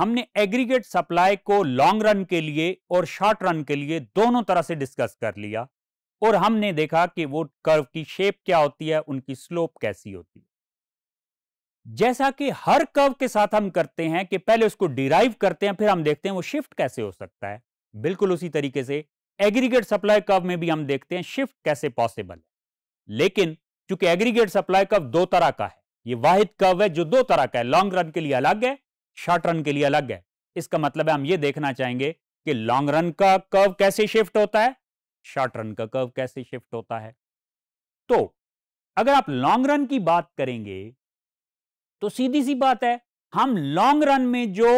हमने aggregate supply को long run के लिए और शॉर्ट रन के लिए दोनों तरह से डिस्कस कर लिया और हमने देखा कि वो कर्व की शेप क्या होती है उनकी स्लोप कैसी होती है जैसा कि हर कर्व के साथ हम करते हैं कि पहले उसको डिराइव करते हैं फिर हम देखते हैं वो शिफ्ट कैसे हो सकता है बिल्कुल उसी तरीके से एग्रीगेट सप्लाई कर्व में भी हम देखते हैं शिफ्ट कैसे पॉसिबल है लेकिन चूंकि एग्रीगेट सप्लाई कर्व दो तरह का है ये वाहिद कर्व है जो दो तरह का है लॉन्ग रन के लिए अलग है शॉर्ट रन के लिए अलग है इसका मतलब है हम ये देखना चाहेंगे कि लॉन्ग रन का कर्व कैसे शिफ्ट होता है शॉर्ट रन का कर्व कैसे शिफ्ट होता है तो अगर आप लॉन्ग रन की बात करेंगे तो सीधी सी बात है हम लॉन्ग रन में जो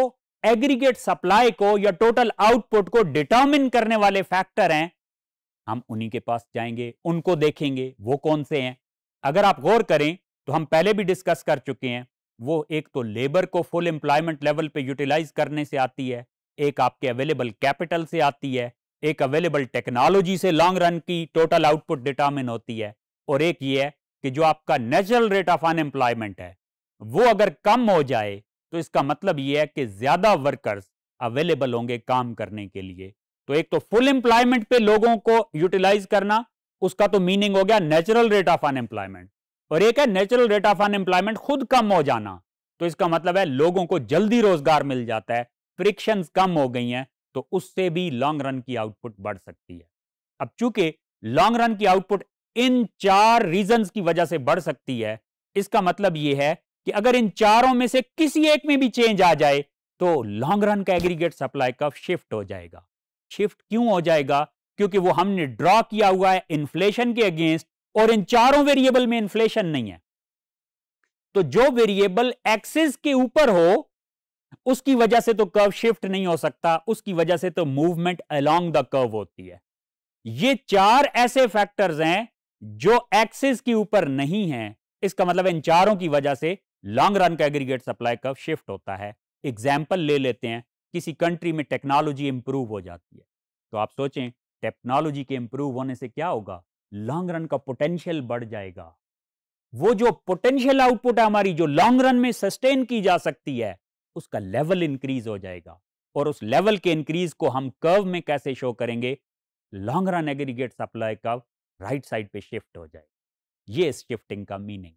एग्रीगेट सप्लाई को या टोटल आउटपुट को डिटर्मिन करने वाले फैक्टर हैं हम उन्हीं के पास जाएंगे उनको देखेंगे वो कौन से हैं अगर आप गौर करें तो हम पहले भी डिस्कस कर चुके हैं वो एक तो लेबर को फुल एम्प्लॉयमेंट लेवल पे यूटिलाइज करने से आती है एक आपके अवेलेबल कैपिटल से आती है एक अवेलेबल टेक्नोलॉजी से लॉन्ग रन की टोटल आउटपुट डिटामिन होती है और एक ये है कि जो आपका नेचुरल रेट ऑफ अनएम्प्लॉयमेंट है वो अगर कम हो जाए तो इसका मतलब ये है कि ज्यादा वर्कर्स अवेलेबल होंगे काम करने के लिए तो एक तो फुल एम्प्लॉयमेंट पे लोगों को यूटिलाइज करना उसका तो मीनिंग हो गया नेचुरल रेट ऑफ अनएम्प्लॉयमेंट और एक है नेचुरल रेट ऑफ अनएम्प्लॉयमेंट खुद कम हो जाना तो इसका मतलब है लोगों को जल्दी रोजगार मिल जाता है फ्रिक्शन कम हो गई हैं तो उससे भी लॉन्ग रन की आउटपुट बढ़ सकती है अब चूंकि लॉन्ग रन की आउटपुट इन चार रीजंस की वजह से बढ़ सकती है इसका मतलब यह है कि अगर इन चारों में से किसी एक में भी चेंज आ जाए तो लॉन्ग रन का एग्रीगेट सप्लाई कब शिफ्ट हो जाएगा शिफ्ट क्यों हो जाएगा क्योंकि वो हमने ड्रॉ किया हुआ है इन्फ्लेशन के अगेंस्ट और इन चारों वेरिएबल में इन्फ्लेशन नहीं है तो जो वेरिएबल एक्सिस के ऊपर हो उसकी वजह से तो कर्व शिफ्ट नहीं हो सकता उसकी वजह से तो मूवमेंट अलोंग द कर्व होती है ये चार ऐसे फैक्टर्स हैं जो एक्सिस के ऊपर नहीं है इसका मतलब इन चारों की वजह से लॉन्ग रन का एग्रीगेट सप्लाई कर्व शिफ्ट होता है एग्जाम्पल ले लेते हैं किसी कंट्री में टेक्नोलॉजी इंप्रूव हो जाती है तो आप सोचें टेक्नोलॉजी के इंप्रूव होने से क्या होगा लॉन्ग रन का पोटेंशियल बढ़ जाएगा वो जो पोटेंशियल आउटपुट है हमारी जो लॉन्ग रन में सस्टेन की जा सकती है उसका लेवल इंक्रीज हो जाएगा और उस लेवल के इंक्रीज को हम कर्व में कैसे शो करेंगे long run aggregate supply curve right side पे शिफ्ट हो जाएगा ये इस शिफ्टिंग का मीनिंग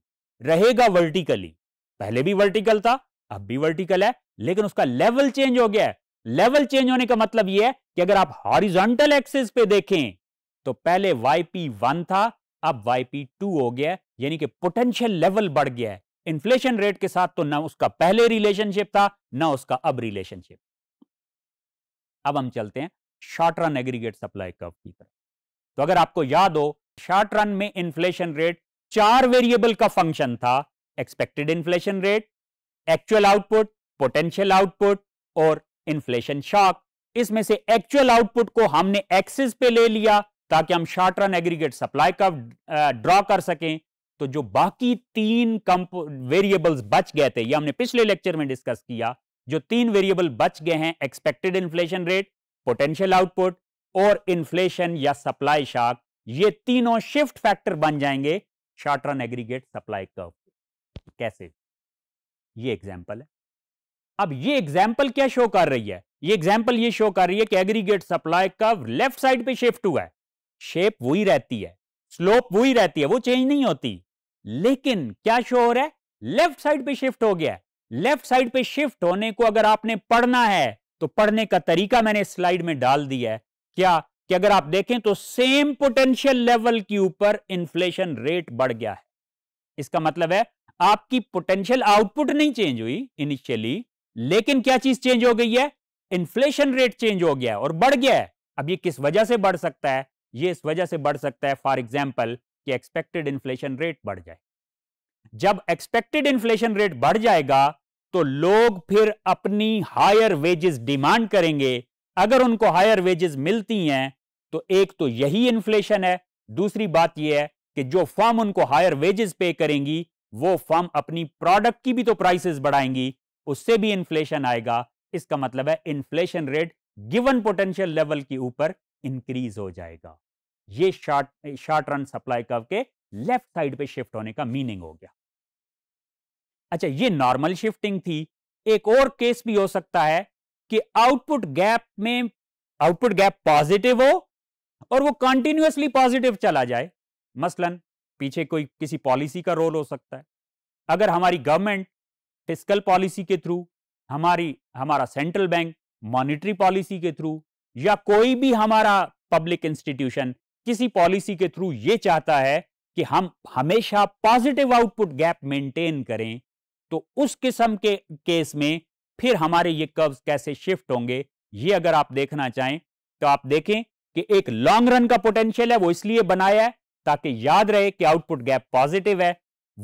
रहेगा वर्टिकली पहले भी वर्टिकल था अब भी वर्टिकल है लेकिन उसका लेवल चेंज हो गया है लेवल चेंज होने का मतलब यह है कि अगर आप हॉरिजॉन्टल एक्सिस पे देखें तो पहले वन था अब टू हो गया यानी कि पोटेंशियल लेवल बढ़ गया है इन्फ्लेशन रेट के साथ तो ना उसका पहले रिलेशनशिप था ना उसका अब रिलेशनशिप अब हम चलते हैं short run aggregate supply curve की तरफ तो अगर आपको याद हो शॉर्ट रन में इन्फ्लेशन रेट चार वेरिएबल का फंक्शन था expected inflation rate actual output potential output और इन्फ्लेशन शॉक इसमें से एक्चुअल आउटपुट को हमने एक्सिस पे ले लिया ताकि हम शॉर्ट रन एग्रीगेट सप्लाई का ड्रॉ कर सकें तो जो बाकी तीन कंप वेरिएबल्स बच गए थे ये हमने पिछले लेक्चर में डिस्कस किया जो तीन वेरिएबल बच गए हैं expected inflation rate potential output और इन्फ्लेशन या सप्लाई शार्क ये तीनों शिफ्ट फैक्टर बन जाएंगे short run aggregate supply curve कैसे ये एग्जाम्पल है अब ये एग्जाम्पल क्या शो कर रही है ये एग्जाम्पल ये शो कर रही है कि aggregate supply curve left side पे शिफ्ट हुआ है शेप वही रहती है स्लोप वही रहती है वो चेंज नहीं होती लेकिन क्या शो हो रहा है लेफ्ट साइड पे शिफ्ट हो गया लेफ्ट साइड पे शिफ्ट होने को अगर आपने पढ़ना है तो पढ़ने का तरीका मैंने स्लाइड में डाल दिया है क्या कि अगर आप देखें तो सेम पोटेंशियल लेवल के ऊपर इन्फ्लेशन रेट बढ़ गया है इसका मतलब है आपकी पोटेंशियल आउटपुट नहीं चेंज हुई इनिशियली लेकिन क्या चीज चेंज हो गई है इन्फ्लेशन रेट चेंज हो गया है और बढ़ गया है अब ये किस वजह से बढ़ सकता है ये इस वजह से बढ़ सकता है फॉर एग्जाम्पल कि एक्सपेक्टेड इन्फ्लेशन रेट बढ़ जाए जब एक्सपेक्टेड इन्फ्लेशन रेट बढ़ जाएगा तो लोग फिर अपनी हायर वेजेस डिमांड करेंगे अगर उनको हायर वेजेस मिलती हैं तो एक तो यही इन्फ्लेशन है दूसरी बात यह है कि जो फर्म उनको हायर वेजेस पे करेंगी वो फर्म अपनी प्रोडक्ट की भी तो प्राइसेस बढ़ाएंगी उससे भी इन्फ्लेशन आएगा इसका मतलब है inflation rate given potential level के ऊपर इंक्रीज हो जाएगा ये short short run supply curve के लेफ्ट साइड पे शिफ्ट होने का मीनिंग हो गया अच्छा ये नॉर्मल शिफ्टिंग थी एक और केस भी हो सकता है कि आउटपुट गैप में आउटपुट गैप पॉजिटिव हो और वो कंटिन्यूसली पॉजिटिव चला जाए मसलन पीछे कोई किसी पॉलिसी का रोल हो सकता है अगर हमारी गवर्नमेंट फिजिकल पॉलिसी के थ्रू हमारी हमारा सेंट्रल बैंक मॉनिटरी पॉलिसी के थ्रू या कोई भी हमारा पब्लिक इंस्टीट्यूशन किसी पॉलिसी के थ्रू ये चाहता है कि हम हमेशा पॉजिटिव आउटपुट गैप मेंटेन करें तो उस किस्म के केस में फिर हमारे ये कर्व्स कैसे शिफ्ट होंगे ये अगर आप देखना चाहें तो आप देखें कि एक लॉन्ग रन का पोटेंशियल है वो इसलिए बनाया है ताकि याद रहे कि आउटपुट गैप पॉजिटिव है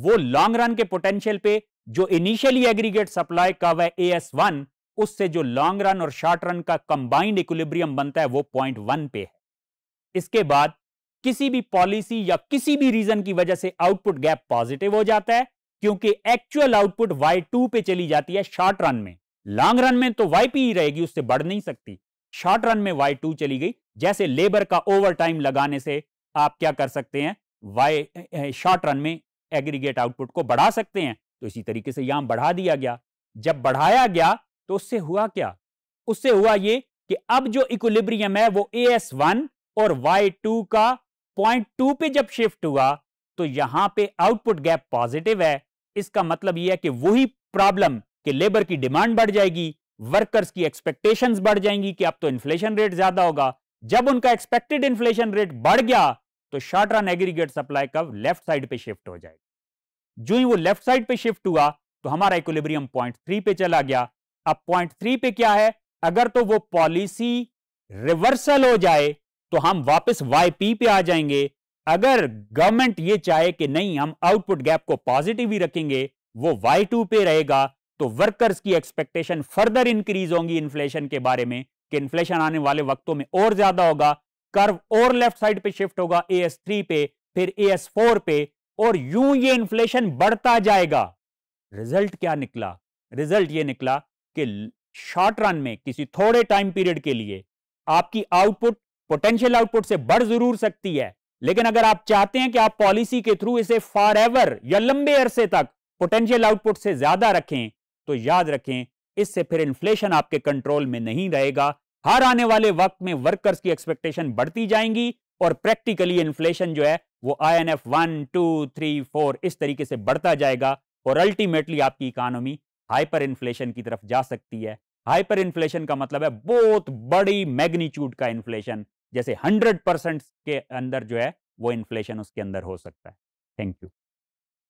वो लॉन्ग रन के पोटेंशियल पे जो इनिशियली एग्रीगेट सप्लाई कर्व है ए एस वन उससे जो लॉन्ग रन और शॉर्ट रन का कंबाइंड इक्विलिब्रियम बनता है वो पॉइंट वन पे है इसके बाद किसी भी पॉलिसी या किसी भी रीजन की वजह से आउटपुट गैप पॉजिटिव हो जाता है क्योंकि एक्चुअल आउटपुट वाई टू पे चली जाती है शॉर्ट रन में लॉन्ग रन में तो YP ही रहेगी उससे बढ़ नहीं सकती शॉर्ट रन में वाई टू चली गई जैसे लेबर का ओवर टाइम लगाने से आप क्या कर सकते हैं वाई शॉर्ट रन में एग्रीगेट आउटपुट को बढ़ा सकते हैं तो इसी तरीके से यहां बढ़ा दिया गया जब बढ़ाया गया तो उससे हुआ क्या उससे हुआ ये कि अब जो इक्विलिब्रियम है वो ए एस वन और y2 का पॉइंट टू पे जब शिफ्ट हुआ तो यहां पे आउटपुट गैप पॉजिटिव है इसका मतलब यह है कि वही प्रॉब्लम कि लेबर की डिमांड बढ़ जाएगी वर्कर्स की एक्सपेक्टेशंस बढ़ जाएंगी कि अब तो इन्फ्लेशन रेट ज्यादा होगा जब उनका एक्सपेक्टेड इन्फ्लेशन रेट बढ़ गया तो शॉर्ट रन एग्रीगेट सप्लाई कब लेफ्ट साइड पे शिफ्ट हो जाएगा जो ही वो लेफ्ट साइड पे शिफ्ट हुआ तो हमारा इक्विलिब्रियम पॉइंट थ्री पे चला गया अब पॉइंट थ्री पे क्या है अगर तो वो पॉलिसी रिवर्सल हो जाए तो हम वापस वाई पे आ जाएंगे अगर गवर्नमेंट ये चाहे कि नहीं हम आउटपुट गैप को पॉजिटिव ही रखेंगे वो वाई टू पे रहेगा तो वर्कर्स की एक्सपेक्टेशन फर्दर इंक्रीज होंगी इन्फ्लेशन के बारे में कि इन्फ्लेशन आने वाले वक्तों में और ज्यादा होगा कर्व और लेफ्ट साइड पे शिफ्ट होगा ए एस थ्री पे फिर ए एस फोर पे और यूं ये इन्फ्लेशन बढ़ता जाएगा रिजल्ट क्या निकला रिजल्ट ये निकला कि शॉर्ट रन में किसी थोड़े टाइम पीरियड के लिए आपकी आउटपुट पोटेंशियल आउटपुट से बढ़ जरूर सकती है लेकिन अगर आप चाहते हैं कि आप पॉलिसी के थ्रू इसे फॉर एवर या लंबे अरसे तक पोटेंशियल आउटपुट से ज्यादा रखें तो याद रखें इससे फिर इन्फ्लेशन आपके कंट्रोल में नहीं रहेगा हर आने वाले वक्त में वर्कर्स की एक्सपेक्टेशन बढ़ती जाएंगी और प्रैक्टिकली इन्फ्लेशन जो है वो I N F one two three four इस तरीके से बढ़ता जाएगा और अल्टीमेटली आपकी इकोनॉमी हाइपर इन्फ्लेशन की तरफ जा सकती है हाइपर इन्फ्लेशन का मतलब है बहुत बड़ी मैग्नीट्यूड का इन्फ्लेशन जैसे हंड्रेड परसेंट के अंदर जो है वो इन्फ्लेशन उसके अंदर हो सकता है थैंक यू